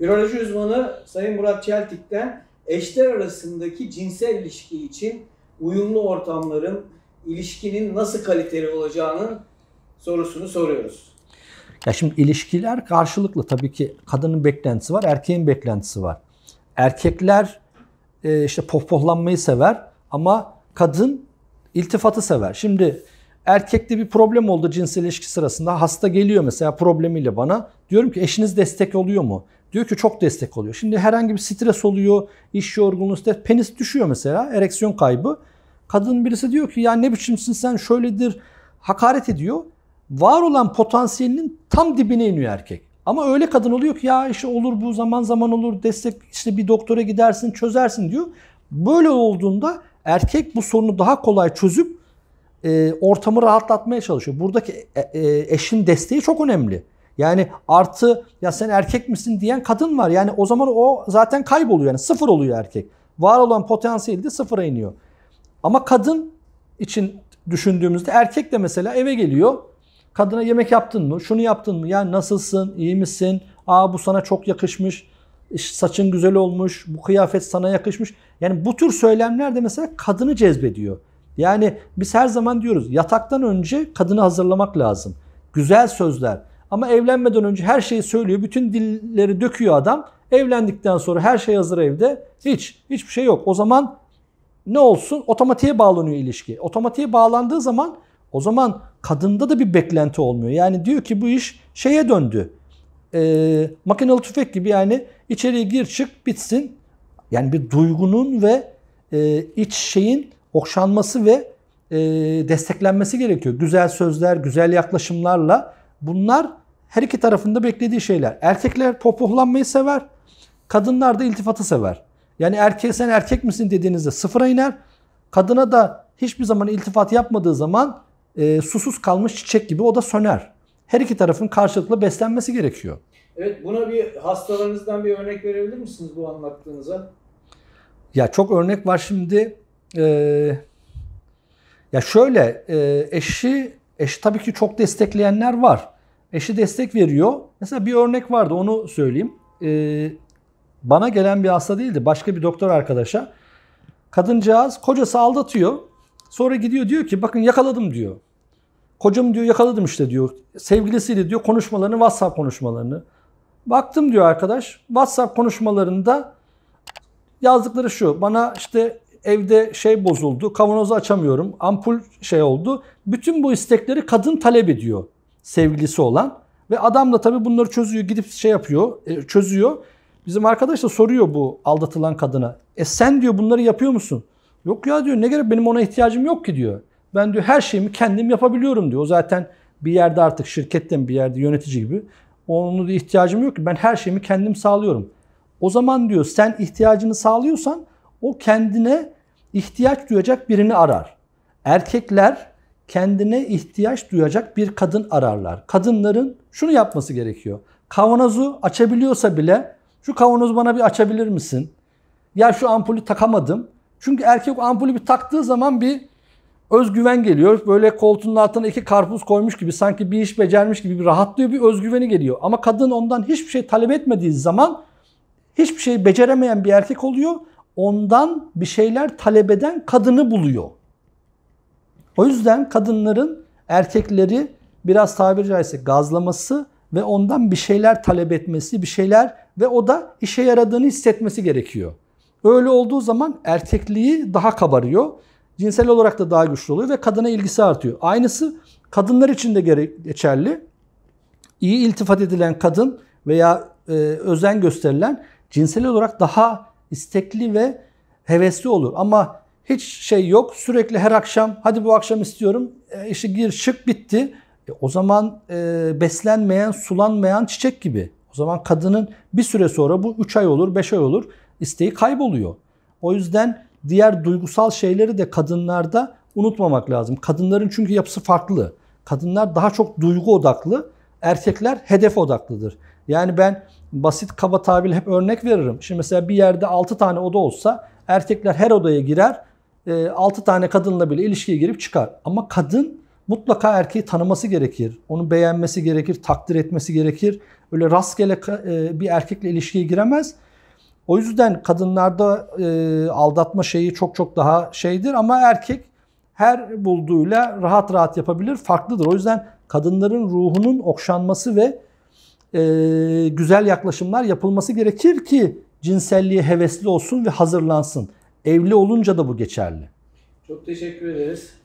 Üroloji uzmanı Sayın Murat Çeltik'ten eşler arasındaki cinsel ilişki için uyumlu ortamların ilişkinin nasıl kaliteli olacağının sorusunu soruyoruz. Ya şimdi ilişkiler karşılıklı tabii ki kadının beklentisi var, erkeğin beklentisi var. Erkekler e, işte pohpohlanmayı sever ama kadın iltifatı sever. Şimdi erkekte bir problem oldu cinsel ilişki sırasında. Hasta geliyor mesela problemiyle bana. Diyorum ki eşiniz destek oluyor mu? Diyor ki çok destek oluyor. Şimdi herhangi bir stres oluyor, iş yorgunluğu, stres, penis düşüyor mesela, ereksiyon kaybı. Kadın birisi diyor ki ya ne biçimsin sen şöyledir, hakaret ediyor. Var olan potansiyelinin tam dibine iniyor erkek. Ama öyle kadın oluyor ki ya işte olur bu zaman zaman olur destek işte bir doktora gidersin çözersin diyor. Böyle olduğunda erkek bu sorunu daha kolay çözüp e, ortamı rahatlatmaya çalışıyor. Buradaki e, e, eşin desteği çok önemli. Yani artı ya sen erkek misin diyen kadın var. Yani o zaman o zaten kayboluyor. Yani sıfır oluyor erkek. Var olan potansiyeli de sıfıra iniyor. Ama kadın için düşündüğümüzde erkek de mesela eve geliyor. Kadına yemek yaptın mı? Şunu yaptın mı? Ya nasılsın? İyi misin? Aa bu sana çok yakışmış. Saçın güzel olmuş. Bu kıyafet sana yakışmış. Yani bu tür söylemler de mesela kadını cezbediyor. Yani biz her zaman diyoruz yataktan önce kadını hazırlamak lazım. Güzel sözler. Ama evlenmeden önce her şeyi söylüyor. Bütün dilleri döküyor adam. Evlendikten sonra her şey hazır evde. Hiç. Hiçbir şey yok. O zaman ne olsun? Otomatiğe bağlanıyor ilişki. Otomatiğe bağlandığı zaman o zaman kadında da bir beklenti olmuyor. Yani diyor ki bu iş şeye döndü. Ee, makinalı tüfek gibi yani içeriye gir çık bitsin. Yani bir duygunun ve e, iç şeyin okşanması ve e, desteklenmesi gerekiyor. Güzel sözler, güzel yaklaşımlarla bunlar her iki tarafında beklediği şeyler. Erkekler popohlanmayı sever, kadınlar da iltifatı sever. Yani erkeğe sen erkek misin dediğinizde sıfıra iner. Kadına da hiçbir zaman iltifat yapmadığı zaman e, susuz kalmış çiçek gibi o da söner. Her iki tarafın karşılıklı beslenmesi gerekiyor. Evet buna bir hastalarınızdan bir örnek verebilir misiniz bu anlattığınıza? Ya çok örnek var şimdi. Ee, ya şöyle e, eşi eşi tabii ki çok destekleyenler var eşi destek veriyor. Mesela bir örnek vardı onu söyleyeyim. Ee, bana gelen bir hasta değildi başka bir doktor arkadaşa. Kadıncağız kocası aldatıyor. Sonra gidiyor diyor ki bakın yakaladım diyor. Kocam diyor yakaladım işte diyor. Sevgilisiyle diyor konuşmalarını WhatsApp konuşmalarını. Baktım diyor arkadaş WhatsApp konuşmalarında yazdıkları şu. Bana işte evde şey bozuldu, kavanozu açamıyorum, ampul şey oldu. Bütün bu istekleri kadın talep ediyor sevgilisi olan. Ve adam da tabii bunları çözüyor, gidip şey yapıyor, e, çözüyor. Bizim arkadaş da soruyor bu aldatılan kadına. E sen diyor bunları yapıyor musun? Yok ya diyor ne gerek benim ona ihtiyacım yok ki diyor. Ben diyor her şeyimi kendim yapabiliyorum diyor. O zaten bir yerde artık şirketten bir yerde yönetici gibi. Onun da ihtiyacım yok ki ben her şeyimi kendim sağlıyorum. O zaman diyor sen ihtiyacını sağlıyorsan o kendine ihtiyaç duyacak birini arar. Erkekler kendine ihtiyaç duyacak bir kadın ararlar. Kadınların şunu yapması gerekiyor. Kavanozu açabiliyorsa bile şu kavanozu bana bir açabilir misin? Ya şu ampulü takamadım. Çünkü erkek ampulü bir taktığı zaman bir özgüven geliyor. Böyle koltuğun altına iki karpuz koymuş gibi sanki bir iş becermiş gibi bir rahatlıyor bir özgüveni geliyor. Ama kadın ondan hiçbir şey talep etmediği zaman hiçbir şey beceremeyen bir erkek oluyor. Ondan bir şeyler talep eden kadını buluyor. O yüzden kadınların erkekleri biraz tabiri caizse gazlaması ve ondan bir şeyler talep etmesi, bir şeyler ve o da işe yaradığını hissetmesi gerekiyor. Öyle olduğu zaman erkekliği daha kabarıyor. Cinsel olarak da daha güçlü oluyor ve kadına ilgisi artıyor. Aynısı kadınlar için de geçerli. İyi iltifat edilen kadın veya e, özen gösterilen cinsel olarak daha istekli ve hevesli olur. Ama hiç şey yok. Sürekli her akşam hadi bu akşam istiyorum. E, işte gir çık bitti. E, o zaman e, beslenmeyen, sulanmayan çiçek gibi. O zaman kadının bir süre sonra bu 3 ay olur, 5 ay olur isteği kayboluyor. O yüzden diğer duygusal şeyleri de kadınlarda unutmamak lazım. Kadınların çünkü yapısı farklı. Kadınlar daha çok duygu odaklı, erkekler hedef odaklıdır. Yani ben basit kaba tabir hep örnek veririm. Şimdi mesela bir yerde 6 tane oda olsa erkekler her odaya girer, e, 6 tane kadınla bile ilişkiye girip çıkar. Ama kadın mutlaka erkeği tanıması gerekir. Onu beğenmesi gerekir, takdir etmesi gerekir. Öyle rastgele e, bir erkekle ilişkiye giremez. O yüzden kadınlarda e, aldatma şeyi çok çok daha şeydir ama erkek her bulduğuyla rahat rahat yapabilir, farklıdır. O yüzden kadınların ruhunun okşanması ve e, güzel yaklaşımlar yapılması gerekir ki cinselliğe hevesli olsun ve hazırlansın. Evli olunca da bu geçerli. Çok teşekkür ederiz.